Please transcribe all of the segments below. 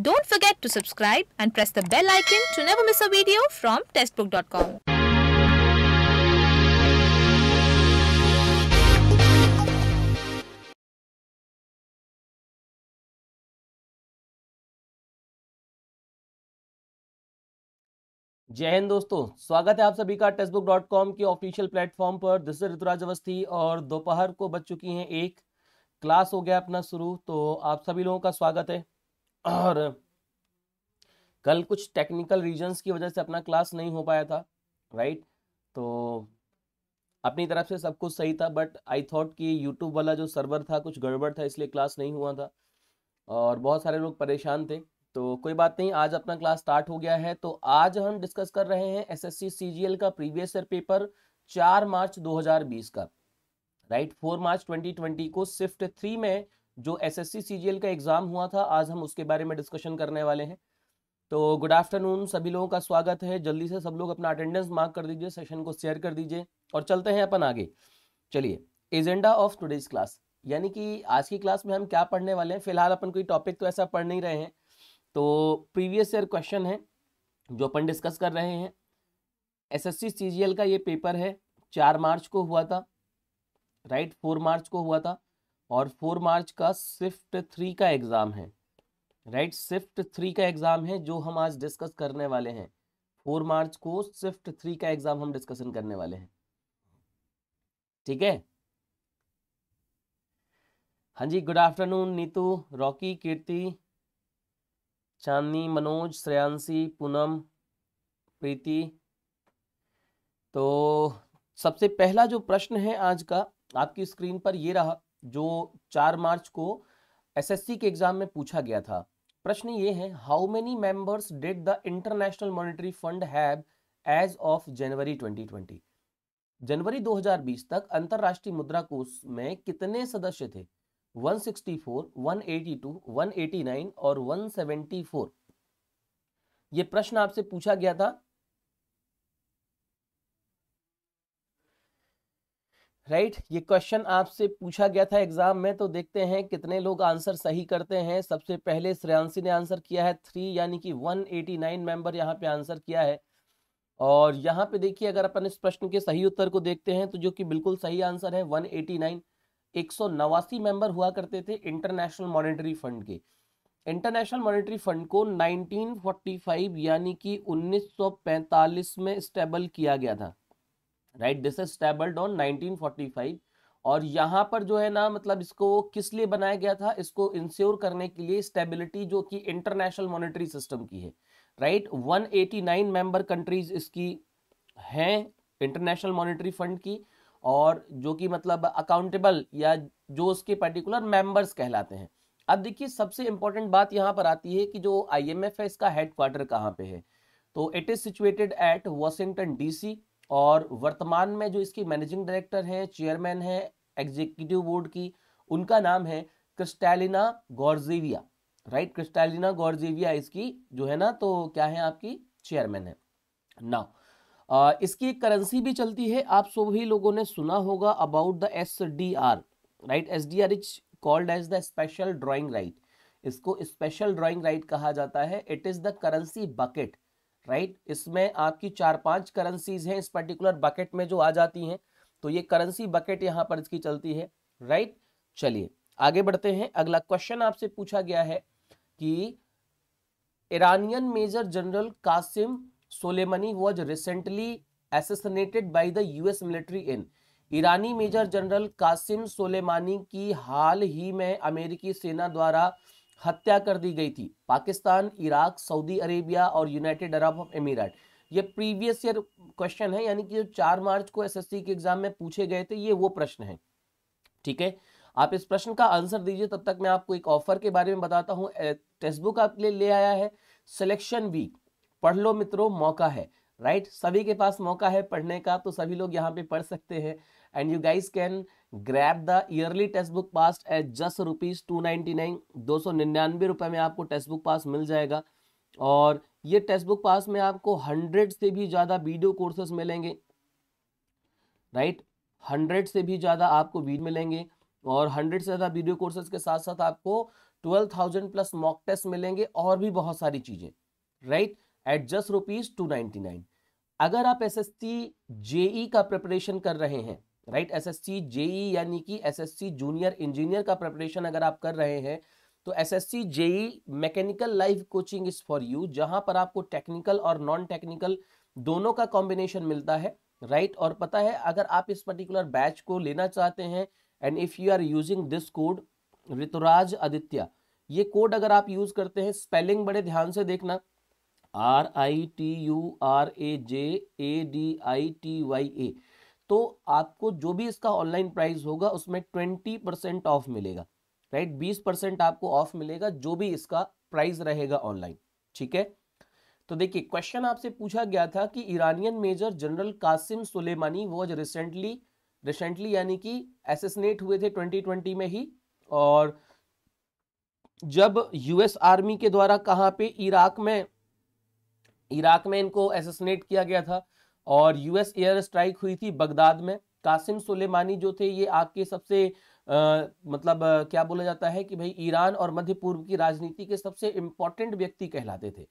Don't forget to subscribe and press the bell icon to never miss a video from testbook.com. जय हिंद दोस्तों स्वागत है आप सभी का टेस्टबुक डॉट कॉम के ऑफिशियल प्लेटफॉर्म पर दिस ऋतुराज अवस्थी और दोपहर को बज चुकी हैं एक क्लास हो गया अपना शुरू तो आप सभी लोगों का स्वागत है और कल कुछ टेक्निकल रीजंस की वजह से अपना क्लास नहीं हो पाया था राइट तो अपनी तरफ से सब कुछ सही था बट आई थॉट कि यूट्यूब वाला जो सर्वर था कुछ गड़बड़ था इसलिए क्लास नहीं हुआ था और बहुत सारे लोग परेशान थे तो कोई बात नहीं आज अपना क्लास स्टार्ट हो गया है तो आज हम डिस्कस कर रहे हैं एसएससी सीजीएल का प्रीवियस ईयर पेपर चार मार्च 2020 का राइट फोर मार्च 2020 को शिफ्ट थ्री में जो एसएससी सीजीएल का एग्ज़ाम हुआ था आज हम उसके बारे में डिस्कशन करने वाले हैं तो गुड आफ्टरनून सभी लोगों का स्वागत है जल्दी से सब लोग अपना अटेंडेंस मार्क कर दीजिए सेशन को शेयर कर दीजिए और चलते हैं अपन आगे चलिए एजेंडा ऑफ टुडेज क्लास यानी कि आज की क्लास में हम क्या पढ़ने वाले हैं फिलहाल अपन कोई टॉपिक तो ऐसा पढ़ नहीं रहे हैं तो प्रीवियस ईयर क्वेश्चन है जो अपन डिस्कस कर रहे हैं एसएससी सीजीएल का ये पेपर है चार मार्च को हुआ था राइट फोर मार्च को हुआ था और फोर मार्च का स्विफ्ट थ्री का एग्ज़ाम है राइट स्विफ्ट थ्री का एग्ज़ाम है जो हम आज डिस्कस करने वाले हैं फोर मार्च को स्विफ्ट थ्री का एग्ज़ाम हम डिस्कशन करने वाले हैं ठीक है हाँ जी गुड आफ्टरनून नीतू रॉकी कीर्ति चांदनी मनोज श्रेयांशी पूनम प्रीति तो सबसे पहला जो प्रश्न है आज का आपकी स्क्रीन पर ये रहा जो चार मार्च को एसएससी के एग्जाम में पूछा गया था प्रश्न ये है how many members did the International Monetary Fund have as of January 2020 जनवरी 2020 तक अंतर्राष्ट्रीय मुद्रा कोष में कितने सदस्य थे 164, 182, 189 और 174 ये प्रश्न आपसे पूछा गया था राइट ये क्वेश्चन आपसे पूछा गया था एग्जाम में तो देखते हैं कितने लोग आंसर सही करते हैं सबसे पहले श्रेयांशी ने आंसर किया है थ्री यानी कि वन एटी नाइन मेंबर यहाँ पे आंसर किया है और यहाँ पे देखिए अगर अपन इस प्रश्न के सही उत्तर को देखते हैं तो जो कि बिल्कुल सही आंसर है वन एटी नाइन एक सौ नवासी मेंबर हुआ करते थे इंटरनेशनल मॉनिटरी फंड के इंटरनेशनल मॉनिटरी फंड को 1945 यानी कि 1945 में स्टेबल किया गया था right this is stabled on 1945 और यहाँ पर जो है ना मतलब इसको किस लिए बनाया गया था इसको इंश्योर करने के लिए स्टेबिलिटी जो कि इंटरनेशनल मॉनेटरी सिस्टम की है राइट right? 189 मेंबर कंट्रीज इसकी हैं इंटरनेशनल मॉनेटरी फंड की और जो कि मतलब अकाउंटेबल या जो उसके पर्टिकुलर मेंबर्स कहलाते हैं अब देखिए सबसे इंपॉर्टेंट बात यहाँ पर आती है कि जो एफ है इसका हेडक्वार्टर कहाँ पे है तो it is situated at Washington DC और वर्तमान में जो इसकी मैनेजिंग डायरेक्टर हैं चेयरमैन हैं एग्जीक्यूटिव बोर्ड की उनका नाम है Kristalina Georgieva right Kristalina Georgieva इसकी जो है ना तो क्या है आपकी चेयरमैन है नाउ इसकी एक करेंसी भी चलती है आप सभी लोगों ने सुना होगा about the S D R right S D R is called as the special drawing right इसको स्पेशल ड्राइंग राइट कहा जाता है it is the currency basket right इसमें आपकी चार पांच करेंसीज हैं इस पर्टिकुलर बकेट में जो आ जाती हैं तो ये करेंसी बकेट यहाँ पर इसकी चलती है राइट चलिए आगे बढ़ते हैं अगला क्वेश्चन आपसे पूछा गया है कि Iranian major general Qasem Soleimani was recently assassinated by the US military in ईरानी मेजर जनरल कासिम सोलेमानी की हाल ही में अमेरिकी सेना द्वारा हत्या कर दी गई थी पाकिस्तान इराक सऊदी अरेबिया और यूनाइटेड अरब अमीरात ये प्रीवियस ईयर क्वेश्चन है यानी कि जो चार मार्च को एसएससी के एग्जाम में पूछे गए थे ये वो प्रश्न है ठीक है आप इस प्रश्न का आंसर दीजिए तब तक मैं आपको एक ऑफर के बारे में बताता हूँ टेक्स्ट बुक आपके लिए ले आया है सिलेक्शन वीक पढ़ लो मित्रों मौका है राइट right? सभी के पास मौका है पढ़ने का तो सभी लोग यहाँ पे पढ़ सकते हैं and you guys can grab the yearly text book pass at just rupees two ninety nine दो सौ निन्यानवे रुपये में आपको टेक्स्ट बुक पास मिल जाएगा और ये टेक्स्ट बुक पास में आपको हंड्रेड से भी ज़्यादा वीडियो कोर्सेस मिलेंगे राइट हंड्रेड से भी ज़्यादा आपको वीडियो मिलेंगे और हंड्रेड से ज़्यादा वीडियो कोर्सेज के साथ साथ आपको twelve thousand plus mock test मिलेंगे और भी बहुत सारी चीज़ें right at just rupees two ninety nine अगर आप एस एस टी जेई का प्रिपरेशन कर रहे हैं राइट एसएससी जेई यानी कि एसएससी जूनियर इंजीनियर का प्रिपरेशन अगर आप कर रहे हैं तो SSC JE mechanical live coaching is for you जहां पर आपको टेक्निकल और नॉन टेक्निकल दोनों का कॉम्बिनेशन मिलता है राइट और पता है अगर आप इस पर्टिकुलर बैच को लेना चाहते हैं and if you are using this code Rituraj Aditya ये कोड अगर आप यूज करते हैं स्पेलिंग बड़े ध्यान से देखना R I T U R A J A D I T Y A तो आपको जो भी इसका ऑनलाइन प्राइस होगा उसमें ट्वेंटी परसेंट ऑफ मिलेगा राइट बीस परसेंट आपको ऑफ मिलेगा जो भी इसका प्राइस रहेगा ऑनलाइन ठीक है तो देखिए क्वेश्चन आपसे पूछा गया था कि Iranian major general Qasem Soleimani was recently recently यानी कि एसेसनेट हुए थे 2020 में ही और जब यूएस आर्मी के द्वारा कहाँ पे इराक में इराक में इनको एसेसनेट किया गया था और यूएस एयर स्ट्राइक हुई थी बगदाद में कासिम सुलेमानी जो थे ये आपके सबसे आ, मतलब क्या बोला जाता है कि भाई ईरान और मध्य पूर्व की राजनीति के सबसे इम्पोर्टेंट व्यक्ति कहलाते थे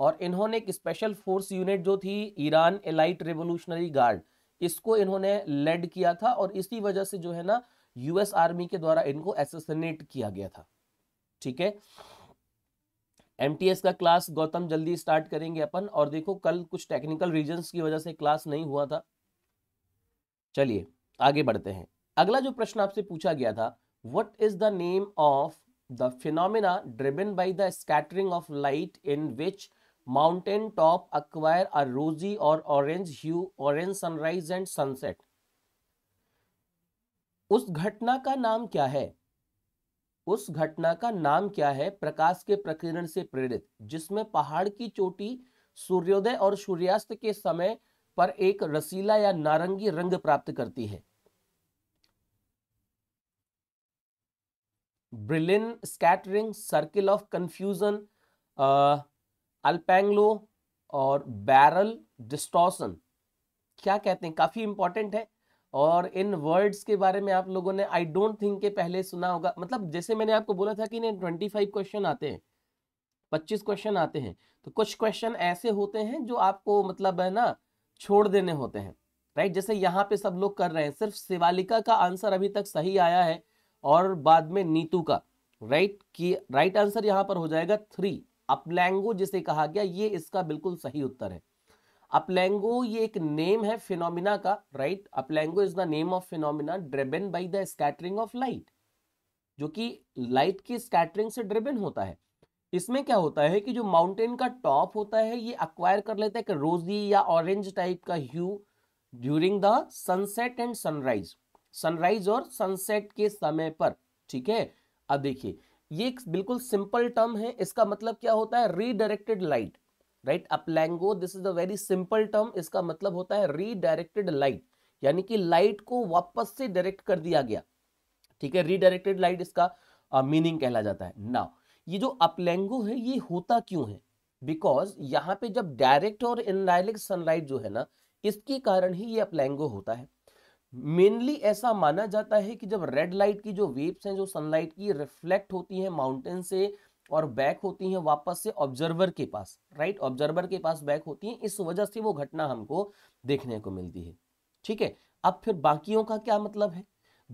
और इन्होंने एक स्पेशल फोर्स यूनिट जो थी ईरान एलाइट रेवोल्यूशनरी गार्ड इसको इन्होंने लेड किया था और इसी वजह से जो है ना यूएस आर्मी के द्वारा इनको एसोसिनेट किया गया था ठीक है एम का क्लास गौतम जल्दी स्टार्ट करेंगे अपन और देखो कल कुछ टेक्निकल रीजन की वजह से क्लास नहीं हुआ था चलिए आगे बढ़ते हैं अगला जो प्रश्न आपसे पूछा गया था what is the name of the phenomena driven by the scattering of light in which mountain top acquire a rosy or orange hue orange sunrise and sunset उस घटना का नाम क्या है उस घटना का नाम क्या है प्रकाश के प्रकीर्ण से प्रेरित जिसमें पहाड़ की चोटी सूर्योदय और सूर्यास्त के समय पर एक रसीला या नारंगी रंग प्राप्त करती है Brillouin scattering circle of confusion alpenglow और बैरल डिस्टॉसन क्या कहते हैं काफी इंपॉर्टेंट है और इन वर्ड्स के बारे में आप लोगों ने आई डोंट थिंक के पहले सुना होगा मतलब जैसे मैंने आपको बोला था कि इन्हें ट्वेंटी फाइव क्वेश्चन आते हैं पच्चीस क्वेश्चन आते हैं तो कुछ क्वेश्चन ऐसे होते हैं जो आपको मतलब है ना छोड़ देने होते हैं राइट जैसे यहाँ पे सब लोग कर रहे हैं सिर्फ शिवालिका का आंसर अभी तक सही आया है और बाद में नीतू का राइट की राइट आंसर यहाँ पर हो जाएगा थ्री अपलैंगो जिसे कहा गया ये इसका बिल्कुल सही उत्तर है अपलैंगो ये एक नेम है फिनोमिना का राइट अपलैंगो is the name of phenomena driven by the scattering of light जो कि लाइट की स्कैटरिंग से ड्रिबन होता है इसमें क्या होता है कि जो माउंटेन का टॉप होता है ये अक्वायर कर लेता है कि रोजी या ऑरेंज टाइप का hue during the sunset and sunrise sunrise और सनसेट के समय पर ठीक है अब देखिए ये एक बिल्कुल सिंपल टर्म है इसका मतलब क्या होता है रीडायरेक्टेड लाइट राइट अपलैंगो this is the very simple term इसका मतलब होता है रीडायरेक्टेड लाइट यानी कि लाइट को वापस से डायरेक्ट कर दिया गया ठीक है रीडायरेक्टेड लाइट इसका मीनिंग uh, कहला जाता है नाउ ये जो अपलैंगो है ये होता क्यों है बिकॉज यहाँ पे जब डायरेक्ट और इनडायरेक्ट सनलाइट जो है ना इसके कारण ही ये अपलैंगो होता है मेनली ऐसा माना जाता है कि जब रेड लाइट की जो वेव्स हैं जो सनलाइट की रिफ्लेक्ट होती है माउंटेन से और बैक होती हैं वापस से ऑब्जर्वर के पास राइट ऑब्जर्वर के पास बैक होती हैं इस वजह से वो घटना हमको देखने को मिलती है ठीक है अब फिर बाकियों का क्या मतलब है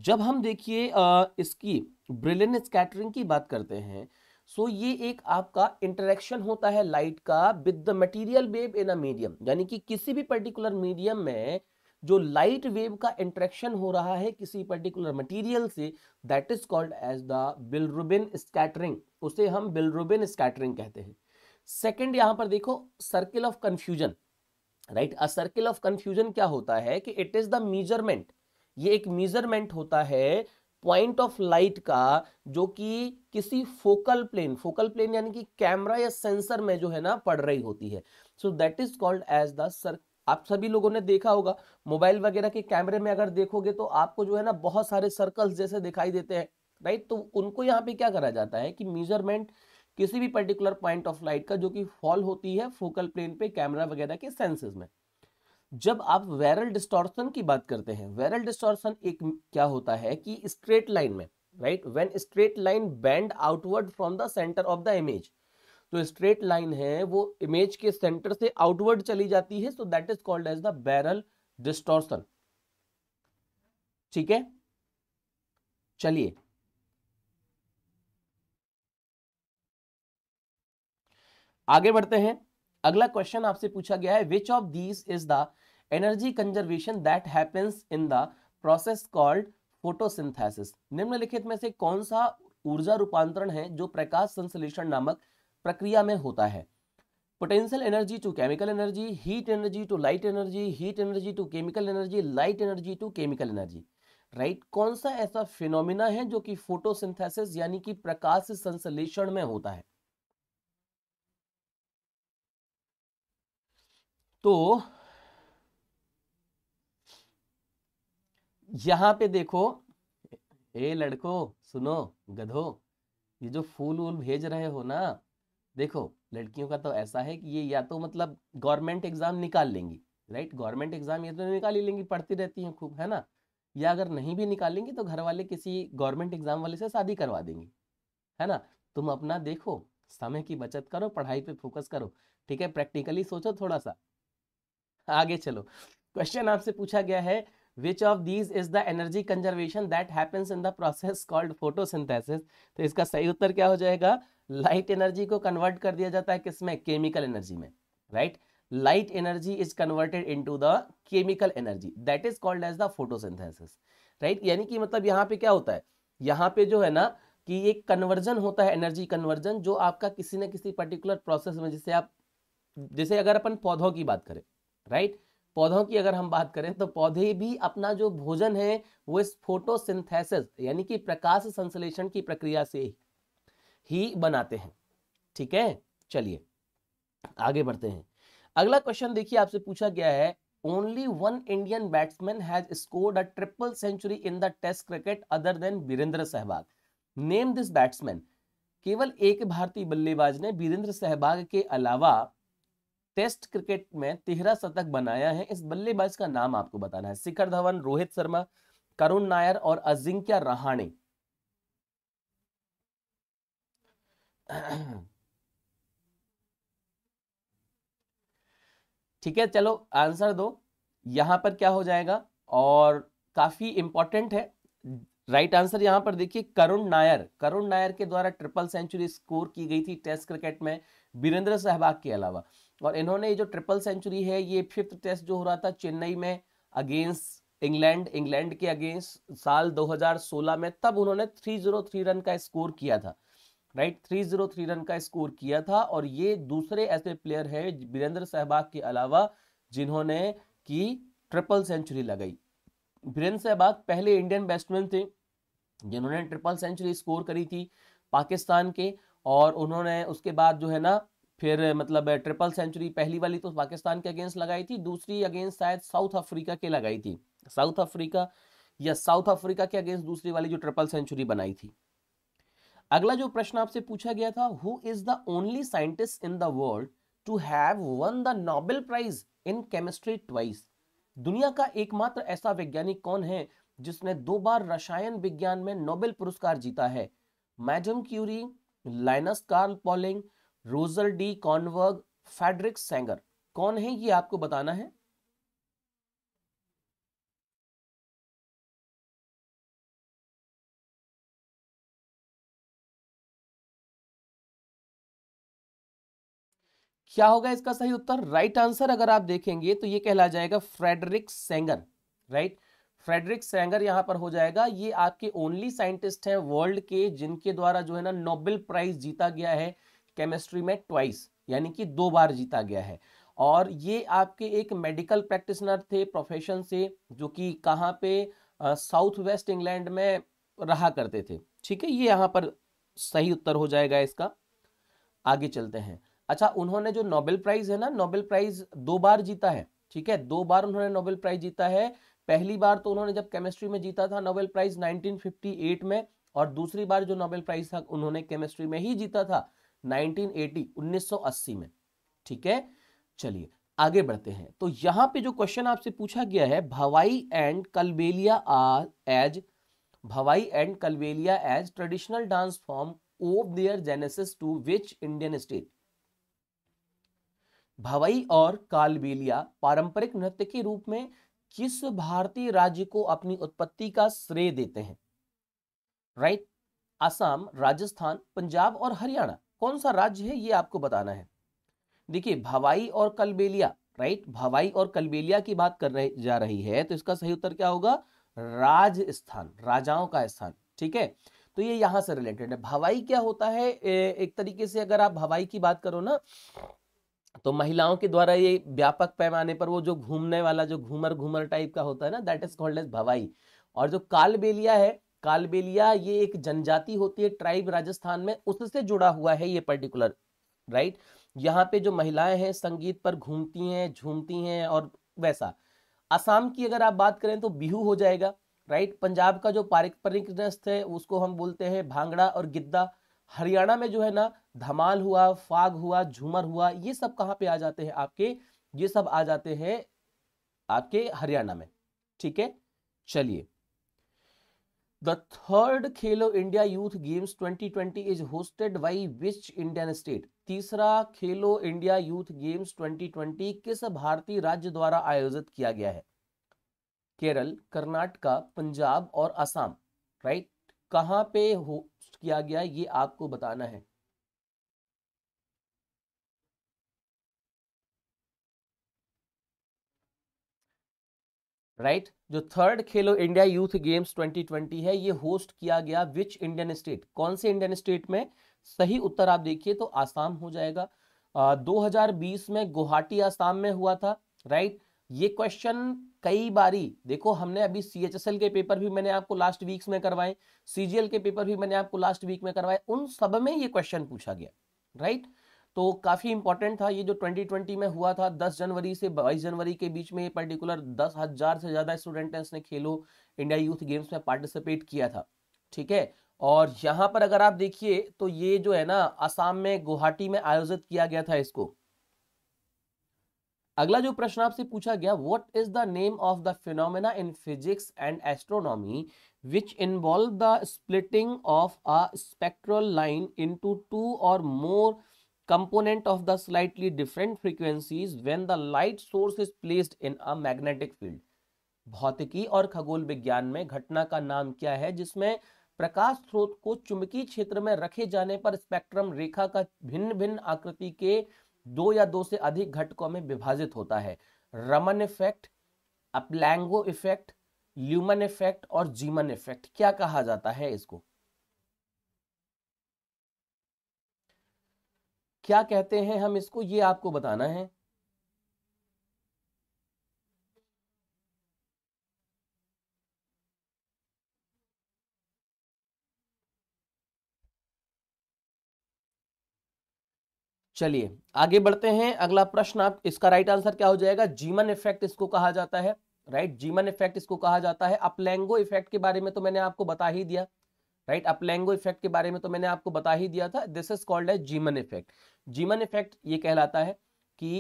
जब हम देखिए इसकी ब्रिलियन स्कैटरिंग की बात करते हैं सो so, ये एक आपका इंटरेक्शन होता है लाइट का with the material wave in a medium यानी कि किसी भी पर्टिकुलर मीडियम में जो लाइट वेव का इंट्रैक्शन हो रहा है किसी पर्टिकुलर मटेरियल से that is called as the bilirubin scattering उसे हम बिलरुबिन स्कैटरिंग कहते हैं सेकंड यहां पर देखो circle of confusion right a circle of confusion क्या होता है कि इट इज द मीजरमेंट ये एक मीजरमेंट होता है पॉइंट ऑफ लाइट का जो कि किसी फोकल प्लेन फोकल प्लेन यानी कि कैमरा या सेंसर में जो है ना पड़ रही होती है so that is called as the circle आप सभी लोगों ने देखा होगा मोबाइल वगैरह के कैमरे में अगर देखोगे तो आपको जो है ना बहुत सारे सर्कल्स जैसे दिखाई देते हैं राइट तो उनको यहाँ पे क्या करा जाता है कि मेजरमेंट किसी भी पर्टिकुलर पॉइंट ऑफ लाइट का जो कि फॉल होती है फोकल प्लेन पे कैमरा वगैरह के सेंसेस में जब आप वैरल डिस्टोर्सन की बात करते हैं वैरल डिस्टोर्सन एक क्या होता है कि स्ट्रेट लाइन में right when straight line bend outward from the centre of the image जो स्ट्रेट लाइन है वो इमेज के सेंटर से आउटवर्ड चली जाती है so that is called as the barrel distortion ठीक है चलिए आगे बढ़ते हैं अगला क्वेश्चन आपसे पूछा गया है which of these is the energy conservation that happens in the process called photosynthesis निम्नलिखित में से कौन सा ऊर्जा रूपांतरण है जो प्रकाश संश्लेषण नामक प्रक्रिया में होता है potential energy to chemical energy heat energy to light energy heat energy to chemical energy light energy to chemical energy right कौन सा ऐसा फिनोमिना है जो कि फोटोसिंथेसिस यानी कि प्रकाश संश्लेषण में होता है तो यहां पे देखो ए लड़को सुनो गधो ये जो फूल वूल भेज रहे हो ना देखो लड़कियों का तो ऐसा है कि ये या तो मतलब गवर्नमेंट एग्ज़ाम निकाल लेंगी राइट गवर्नमेंट एग्ज़ाम ये तो निकाल ही लेंगी पढ़ती रहती हैं खूब है ना या अगर नहीं भी निकालेंगी तो घर वाले किसी गवर्नमेंट एग्ज़ाम वाले से शादी करवा देंगी है ना तुम अपना देखो समय की बचत करो पढ़ाई पे फोकस करो ठीक है प्रैक्टिकली सोचो थोड़ा सा आगे चलो क्वेश्चन आपसे पूछा गया है which of these is the energy conservation that happens in the process called photosynthesis तो इसका सही उत्तर क्या हो जाएगा लाइट एनर्जी को कन्वर्ट कर दिया जाता है किसमें केमिकल एनर्जी में right light energy is converted into the chemical energy that is called as the photosynthesis right यानी कि मतलब यहाँ पे क्या होता है यहाँ पे जो है ना कि एक कन्वर्जन होता है एनर्जी कन्वर्जन जो आपका किसी न किसी पर्टिकुलर प्रोसेस में जैसे आप जैसे अगर अपन पौधों की बात करें राइट पौधों की अगर हम बात करें तो पौधे भी अपना जो भोजन है वो इस फोटोसिंथेसिस यानी कि प्रकाश संश्लेषण की प्रक्रिया से ही बनाते हैं ठीक है चलिए आगे बढ़ते हैं अगला क्वेश्चन देखिए आपसे पूछा गया है only one Indian batsman has scored a triple century in the test cricket other than Virender Sehwag name this batsman केवल एक भारतीय बल्लेबाज ने वीरेंद्र सहवाग के अलावा टेस्ट क्रिकेट में तेहरा शतक बनाया है इस बल्लेबाज का नाम आपको बताना है शिखर धवन रोहित शर्मा करुण नायर और अजिंक्य रहाणे ठीक है चलो आंसर दो यहां पर क्या हो जाएगा और काफी इंपॉर्टेंट है राइट आंसर यहां पर देखिए करुण नायर करुण नायर के द्वारा ट्रिपल सेंचुरी स्कोर की गई थी टेस्ट क्रिकेट में वीरेंद्र सहवाग के अलावा और इन्होंने ये जो ट्रिपल सेंचुरी है ये फिफ्थ टेस्ट जो हो रहा था चेन्नई में अगेंस्ट इंग्लैंड इंग्लैंड के अगेंस्ट साल 2016 में तब उन्होंने 303 रन का स्कोर किया था right three zero three run का स्कोर किया था और ये दूसरे ऐसे प्लेयर है वीरेंद्र सहवाग के अलावा जिन्होंने की ट्रिपल सेंचुरी लगाई वीरेंद्र सहवाग पहले इंडियन बैट्समैन थे जिन्होंने ट्रिपल सेंचुरी स्कोर करी थी पाकिस्तान के और उन्होंने उसके बाद जो है ना फिर मतलब ट्रिपल सेंचुरी पहली वाली तो पाकिस्तान के अगेंस्ट लगाई थी दूसरी अगेंस्ट शायद साउथ अफ्रीका के लगाई थी साउथ अफ्रीका या साउथ अफ्रीका के अगेंस्ट दूसरी वाली जो ट्रिपल सेंचुरी बनाई थी अगला जो प्रश्न आपसे पूछा गया था who is the only scientist in the world to have won the Nobel prize in chemistry twice दुनिया का एकमात्र ऐसा वैज्ञानिक कौन है जिसने दो बार रसायन विज्ञान में नोबेल पुरस्कार जीता है madam Curie Linus Carl Pauling Roger D Kornberg Frederick Sanger कौन है ये आपको बताना है क्या होगा इसका सही उत्तर राइट आंसर अगर आप देखेंगे तो ये कहला जाएगा Frederick Sanger right Frederick Sanger यहाँ पर हो जाएगा ये आपके ओनली साइंटिस्ट हैं वर्ल्ड के जिनके द्वारा जो है ना नोबेल प्राइज जीता गया है केमिस्ट्री में ट्वाइस यानी कि दो बार जीता गया है और ये आपके एक मेडिकल प्रैक्टिसनर थे प्रोफेशन से जो कि कहाँ पे साउथ वेस्ट इंग्लैंड में रहा करते थे ठीक है ये यहाँ पर सही उत्तर हो जाएगा इसका आगे चलते हैं अच्छा उन्होंने जो नोबेल प्राइज है ना नोबेल प्राइज दो बार जीता है ठीक है दो बार उन्होंने नोबेल प्राइज जीता है पहली बार तो उन्होंने जब केमिस्ट्री में जीता था नोबेल प्राइज 1958 में और दूसरी बार जो नोबेल प्राइज था उन्होंने केमिस्ट्री में ही जीता था 1980 1980 में ठीक है चलिए आगे बढ़ते हैं तो यहाँ पे जो क्वेश्चन आपसे पूछा गया है Bhavai and Kalbelia are as Bhavai and Kalbelia as traditional dance form of their genesis to which Indian state Bhavai और कालबेलिया पारंपरिक नृत्य के रूप में किस भारतीय राज्य को अपनी उत्पत्ति का श्रेय देते हैं राइट आसाम राजस्थान पंजाब और हरियाणा कौन सा राज्य है ये आपको बताना है देखिए भवाई और कलबेलिया राइट भवाई और कलबेलिया की बात कर रही जा रही है तो इसका सही उत्तर क्या होगा राजस्थान राजाओं का स्थान ठीक है तो ये यहां से रिलेटेड है भवाई क्या होता है ए, एक तरीके से अगर आप भवाई की बात करो ना तो महिलाओं के द्वारा ये व्यापक पैमाने पर वो जो घूमने वाला जो घूमर घूमर टाइप का होता है ना that is called as Bhavai और जो कालबेलिया है कालबेलिया ये एक जनजाति होती है ट्राइब राजस्थान में उससे जुड़ा हुआ है ये पर्टिकुलर राइट यहाँ पे जो महिलाएं हैं संगीत पर घूमती हैं झूमती हैं और वैसा असम की अगर आप बात करें तो बिहू हो जाएगा राइट पंजाब का जो पारंपरिक नृत्य है उसको हम बोलते हैं भांगड़ा और गिद्दा हरियाणा में जो है ना धमाल हुआ फाग हुआ झूमर हुआ ये सब कहाँ पे आ जाते हैं आपके ये सब आ जाते हैं आपके हरियाणा में ठीक है चलिए the third Khelo India youth games 2020 is hosted by which Indian state तीसरा खेलो इंडिया यूथ गेम्स 2020 किस भारतीय राज्य द्वारा आयोजित किया गया है केरल कर्नाटका पंजाब और असम राइट कहां पे हो किया गया ये आपको बताना है राइट right? जो third Khelo India youth games 2020 है ये होस्ट किया गया विच इंडियन स्टेट कौन से इंडियन स्टेट में सही उत्तर आप देखिए तो आसाम हो जाएगा आ, 2020 में गुवाहाटी आसाम में हुआ था राइट right? ये क्वेश्चन कई बारी देखो हमने अभी सी के पेपर भी मैंने आपको लास्ट वीक्स में करवाए सीजीएल के पेपर भी मैंने आपको लास्ट वीक में करवाए उन सब में ये क्वेश्चन पूछा गया राइट तो काफ़ी इंपॉर्टेंट था ये जो 2020 में हुआ था 10 जनवरी से 22 जनवरी के बीच में ये पर्टिकुलर दस हज़ार से ज़्यादा स्टूडेंट ने इसने खेलो इंडिया यूथ गेम्स में पार्टिसिपेट किया था ठीक है और यहाँ पर अगर आप देखिए तो ये जो है ना असम में गुवाहाटी में आयोजित किया गया था इसको अगला जो प्रश्न आपसे पूछा गया what is the name of the phenomena in physics and astronomy which involve the splitting of a spectral line into two or more component of the slightly different frequencies when the light source is placed in a magnetic field भौतिकी और खगोल विज्ञान में घटना का नाम क्या है जिसमें प्रकाश स्रोत को चुंबकीय क्षेत्र में रखे जाने पर स्पेक्ट्रम रेखा का भिन्न भिन्न आकृति के दो या दो से अधिक घटकों में विभाजित होता है रमन इफेक्ट अपलैंगो इफेक्ट ल्यूमन इफेक्ट और जीमन इफेक्ट क्या कहा जाता है इसको क्या कहते हैं हम इसको ये आपको बताना है चलिए आगे बढ़ते हैं अगला प्रश्न आप इसका राइट आंसर क्या हो जाएगा जीमन इफेक्ट इसको कहा जाता है राइट जीमन इफेक्ट इसको कहा जाता है अपलैंगो इफेक्ट के बारे में तो मैंने आपको बता ही दिया राइट अपलैंगो इफेक्ट के बारे में तो मैंने आपको बता ही दिया था दिस इज कॉल्ड है जीमन इफेक्ट जीमन इफेक्ट ये कहलाता है कि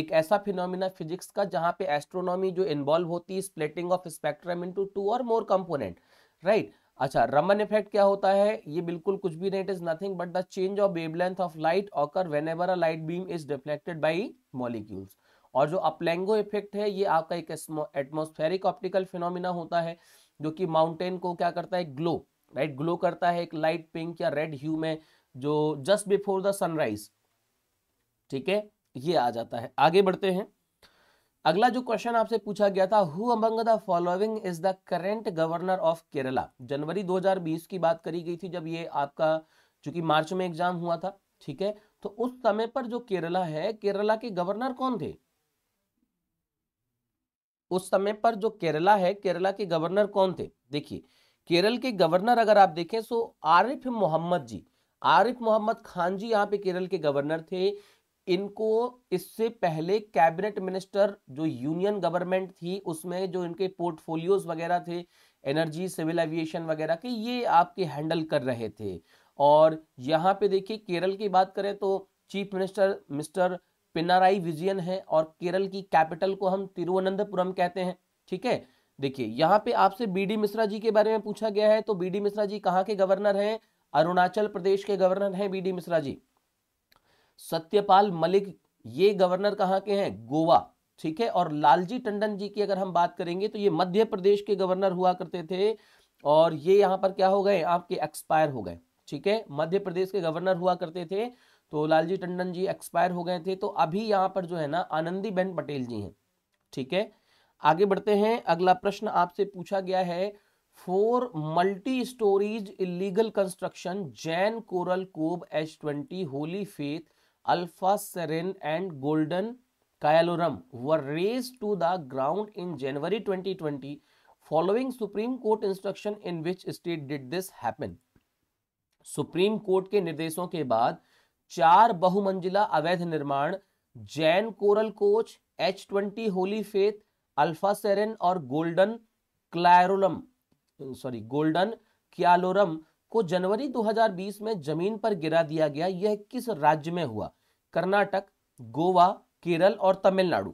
एक ऐसा फिनोमिना फिजिक्स का जहां पे एस्ट्रोनॉमी जो इन्वॉल्व होती है splitting of spectrum into two or more component right अच्छा रमन इफेक्ट क्या होता है ये बिल्कुल कुछ भी नहीं it is nothing but the change of wavelength of light occur whenever a light beam is reflected by molecules और जो अपलैंगो इफेक्ट है ये आपका एक एटमोस्फेरिक ऑप्टिकल फिनोमिना होता है जो कि माउंटेन को क्या करता है ग्लो राइट ग्लो करता है एक लाइट पिंक या रेड ह्यू में जो जस्ट बिफोर द सनराइज ठीक है ये आ जाता है आगे बढ़ते हैं अगला जो क्वेश्चन आपसे पूछा गया था who among the following is the current governor of Kerala जनवरी 2020 की बात करी गई थी जब ये आपका चूंकि मार्च में एग्जाम हुआ था ठीक है तो उस समय पर जो केरला है केरला के गवर्नर कौन थे उस समय पर जो केरला है केरला के गवर्नर कौन थे देखिए केरल के गवर्नर अगर आप देखें सो आरिफ मोहम्मद जी आरिफ मोहम्मद खान जी यहाँ पे केरल के गवर्नर थे इनको इससे पहले कैबिनेट मिनिस्टर जो यूनियन गवर्नमेंट थी उसमें जो इनके पोर्टफोलियोज वगैरह थे एनर्जी सिविल एविएशन वगैरह के ये आपके हैंडल कर रहे थे और यहाँ पे देखिए केरल की बात करें तो chief minister mister Pinarayi Vijayan है और केरल की कैपिटल को हम तिरुवनंतपुरम कहते हैं ठीक है देखिए यहाँ पे आपसे बीडी मिश्रा जी के बारे में पूछा गया है तो बीडी मिश्रा जी कहाँ के गवर्नर हैं अरुणाचल प्रदेश के गवर्नर हैं बीडी मिश्रा जी सत्यपाल मलिक ये गवर्नर कहाँ के हैं गोवा ठीक है और लालजी टंडन जी की अगर हम बात करेंगे तो ये मध्य प्रदेश के गवर्नर हुआ करते थे और ये यहाँ पर क्या हो गए आपके एक्सपायर हो गए ठीक है मध्य प्रदेश के गवर्नर हुआ करते थे तो लालजी टंडन जी एक्सपायर हो गए थे तो अभी यहाँ पर जो है ना आनंदी बेन पटेल जी हैं ठीक है आगे बढ़ते हैं अगला प्रश्न आपसे पूछा गया है four multi storeys illegal construction Jain coral cove H twenty holy faith alpha serene and golden Kayaloram were razed to the ground in January 2020 following supreme court instruction in which state did this happen supreme court के निर्देशों के बाद चार बहुमंजिला अवैध निर्माण Jain coral cove H twenty holy faith alpha serene और golden Kayaloram sorry golden Kayaloram को जनवरी 2020 में जमीन पर गिरा दिया गया यह किस राज्य में हुआ कर्नाटक गोवा केरल और तमिलनाडु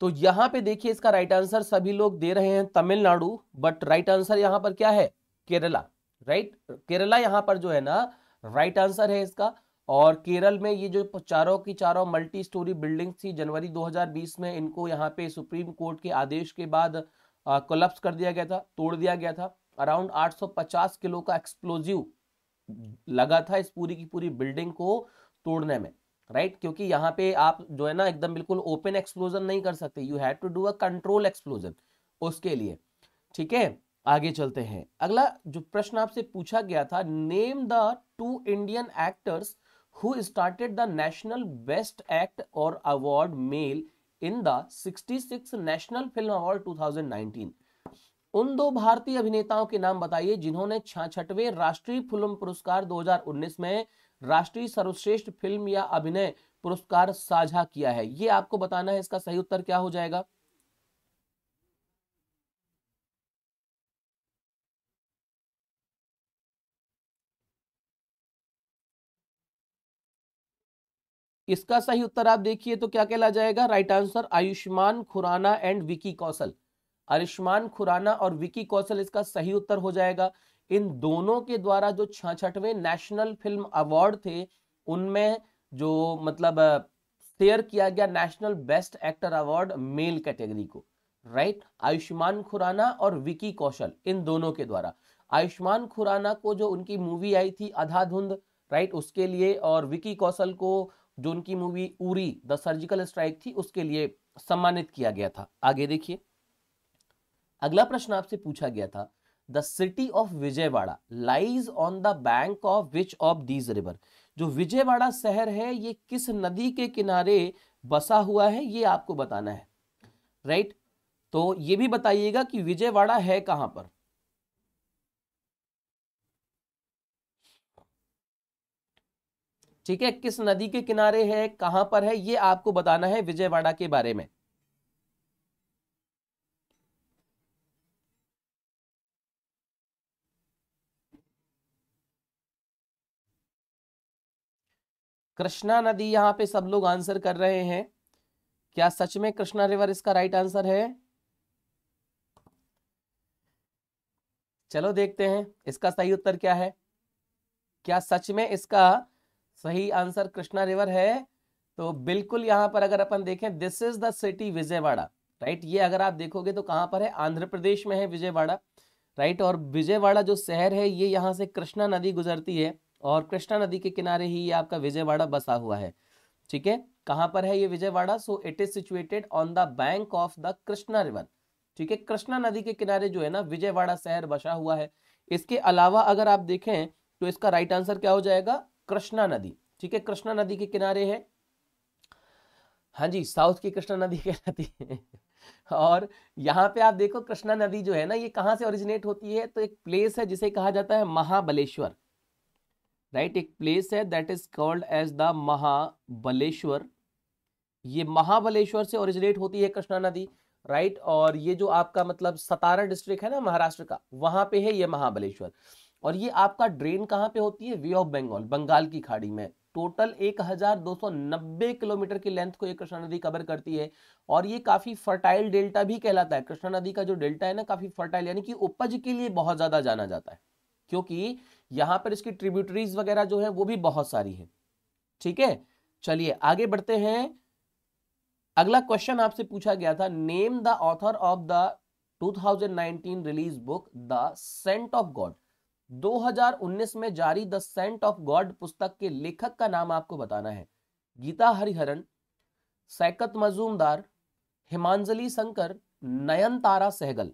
तो यहां पे देखिए इसका राइट आंसर सभी लोग दे रहे हैं तमिलनाडु बट राइट आंसर यहां पर क्या है केरला राइट केरला यहाँ पर जो है ना राइट आंसर है इसका और केरल में ये जो चारों की चारों मल्टी स्टोरी बिल्डिंग थी जनवरी 2020 में इनको यहाँ पे सुप्रीम कोर्ट के आदेश के बाद कोलप्स कर दिया गया था तोड़ दिया गया था अराउंड 850 किलो का एक्सप्लोजिव लगा था इस पूरी की पूरी बिल्डिंग को तोड़ने में राइट क्योंकि यहाँ पे आप जो है ना एकदम बिल्कुल ओपन एक्सप्लोजन नहीं कर सकते you have to do a control explosion उसके लिए ठीक है आगे चलते हैं अगला जो प्रश्न आपसे पूछा गया था name the two Indian actors who started the national best actor award male in the 66 national film award 2019 उन दो भारतीय अभिनेताओं के नाम बताइए जिन्होंने छाछठवें राष्ट्रीय फिल्म पुरस्कार 2019 में राष्ट्रीय सर्वश्रेष्ठ फिल्म या अभिनय पुरस्कार साझा किया है ये आपको बताना है इसका सही उत्तर क्या हो जाएगा इसका सही उत्तर आप देखिए तो क्या कहला जाएगा right answer Ayushmann Khurrana and Vicky Kaushal Ayushmann Khurrana और विकी कौशल इसका सही उत्तर हो जाएगा इन दोनों के द्वारा जो छठवें नेशनल फिल्म अवार्ड थे उनमें जो मतलब शेयर किया गया national best actor award male category को राइट आयुष्मान खुराना और विकी कौशल इन दोनों के द्वारा आयुष्मान खुराना को जो उनकी मूवी आई थी अधाधुंध राइट उसके लिए और विकी कौशल को जो उनकी movie Uri the surgical strike थी उसके लिए सम्मानित किया गया था आगे देखिए अगला प्रश्न आपसे पूछा गया था the city of Vijayawada lies on the bank of which of these river जो विजयवाड़ा शहर है ये किस नदी के किनारे बसा हुआ है ये आपको बताना है राइट right? तो ये भी बताइएगा कि विजयवाड़ा है कहां पर ठीक है किस नदी के किनारे है कहां पर है ये आपको बताना है विजयवाड़ा के बारे में कृष्णा नदी यहां पे सब लोग आंसर कर रहे हैं क्या सच में कृष्णा रिवर इसका राइट आंसर है चलो देखते हैं इसका सही उत्तर क्या है क्या सच में इसका सही आंसर कृष्णा रिवर है तो बिल्कुल यहाँ पर अगर अपन देखें this is the city Vijayawada right ये अगर आप देखोगे तो कहाँ पर है आंध्र प्रदेश में है विजयवाड़ा राइट और विजयवाड़ा जो शहर है ये यहाँ से कृष्णा नदी गुजरती है और कृष्णा नदी के किनारे ही ये आपका विजयवाड़ा बसा हुआ है ठीक है कहाँ पर है ये Vijayawada so it is situated on the bank of the Krishna river ठीक है कृष्णा नदी के किनारे जो है ना विजयवाड़ा शहर बसा हुआ है इसके अलावा अगर आप देखें तो इसका राइट आंसर क्या हो जाएगा कृष्णा नदी ठीक है कृष्णा नदी के किनारे है हाँ जी साउथ की कृष्णा नदी कहलाती है और यहाँ पे आप देखो कृष्णा नदी जो है ना ये कहाँ से ओरिजिनेट होती है तो एक प्लेस है जिसे कहा जाता है महाबलेश्वर राइट एक प्लेस है that is called as the Mahabaleshwar ये महाबलेश्वर से ओरिजिनेट होती है कृष्णा नदी राइट और ये जो आपका मतलब सतारा डिस्ट्रिक्ट है ना महाराष्ट्र का वहां पे है ये महाबलेश्वर और ये आपका ड्रेन कहाँ पे होती है वे ऑफ बंगाल बंगाल की खाड़ी में टोटल 1290 किलोमीटर की लेंथ को ये कृष्णा नदी कवर करती है और ये काफ़ी फर्टाइल डेल्टा भी कहलाता है कृष्णा नदी का जो डेल्टा है ना काफ़ी फर्टाइल यानी कि उपज के लिए बहुत ज़्यादा जाना जाता है क्योंकि यहाँ पर इसकी ट्रिब्यूटरीज वगैरह जो है वो भी बहुत सारी है ठीक है चलिए आगे बढ़ते हैं अगला क्वेश्चन आपसे पूछा गया था name the author of the 2019 release book the scent of God 2019 में जारी द सेंट ऑफ गॉड पुस्तक के लेखक का नाम आपको बताना है गीता हरिहरन सैकत मजूमदार हिमांजलि शंकर नयन तारा सहगल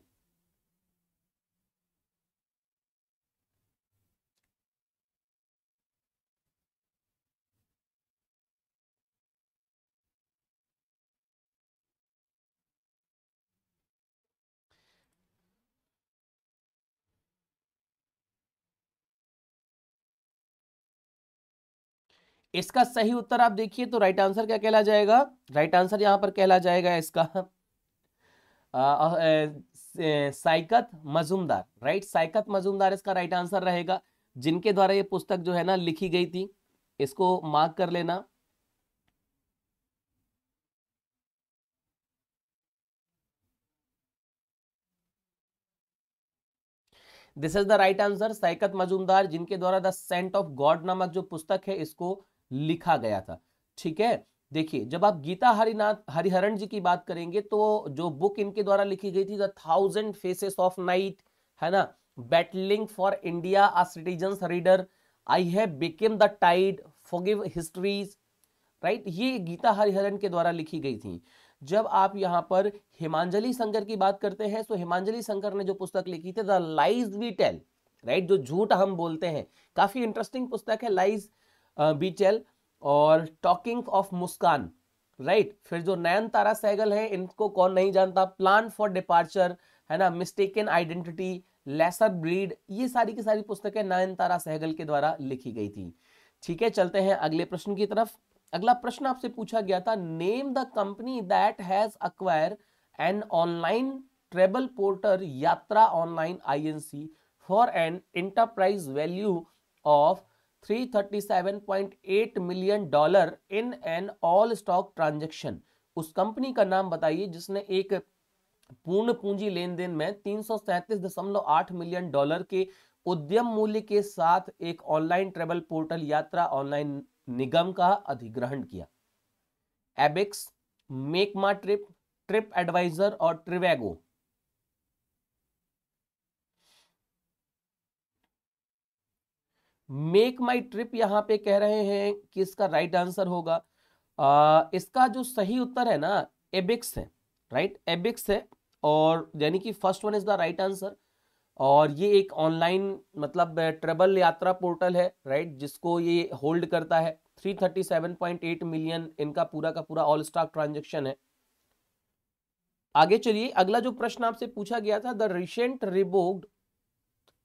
इसका सही उत्तर आप देखिए तो राइट आंसर क्या कहला जाएगा राइट आंसर यहां पर कहला जाएगा इसका साइकत मजुमदार राइट साइकत मजुमदार इसका राइट आंसर रहेगा जिनके द्वारा ये पुस्तक जो है ना लिखी गई थी इसको मार्क कर लेना this is the right answer Saikat Majumdar जिनके द्वारा द सेंट ऑफ गॉड नामक जो पुस्तक है इसको लिखा गया था ठीक है देखिए जब आप गीता हरिनाथ हरिहरण जी की बात करेंगे तो जो बुक इनके द्वारा लिखी गई थी the thousand faces of night है ना battling for India a citizen reader I have become the tide forgive histories right ये गीता हरिहरन के द्वारा लिखी गई थी जब आप यहाँ पर हिमांजलि शंकर की बात करते हैं तो हिमांजलि शंकर ने जो पुस्तक लिखी थी the lies we tell right जो झूठ हम बोलते हैं काफी इंटरेस्टिंग पुस्तक है लाइज बीचेल और टॉकिंग ऑफ मुस्कान राइट फिर जो नयन तारा सहगल है इनको कौन नहीं जानता प्लान फॉर डिपार्चर है ना इन आइडेंटिटी लेसर ब्रीड ये सारी की सारी पुस्तकें नयन तारा सहगल के द्वारा लिखी गई थी ठीक है चलते हैं अगले प्रश्न की तरफ अगला प्रश्न आपसे पूछा गया था name the company that has acquire an online travel portal Yatra online I N C for an enterprise value of 337.8 million dollar in an all stock transaction उस कंपनी का नाम बताइए जिसने एक पूर्ण पूंजी लेन देन में तीन मिलियन डॉलर के उद्यम मूल्य के साथ एक online travel portal Yatra online निगम का अधिग्रहण किया Ebix make my trip trip advisor और ट्रिवेगो मेक माई ट्रिप यहाँ पे कह रहे हैं कि इसका राइट right आंसर होगा आ, इसका जो सही उत्तर है ना एबिक्स है राइट एबिक्स है और यानी कि first one is the right answer और ये एक ऑनलाइन मतलब ट्रेवल यात्रा पोर्टल है राइट जिसको ये होल्ड करता है 337.8 मिलियन इनका पूरा का पूरा ऑल स्टॉक ट्रांजेक्शन है आगे चलिए अगला जो प्रश्न आपसे पूछा गया था the recent revoked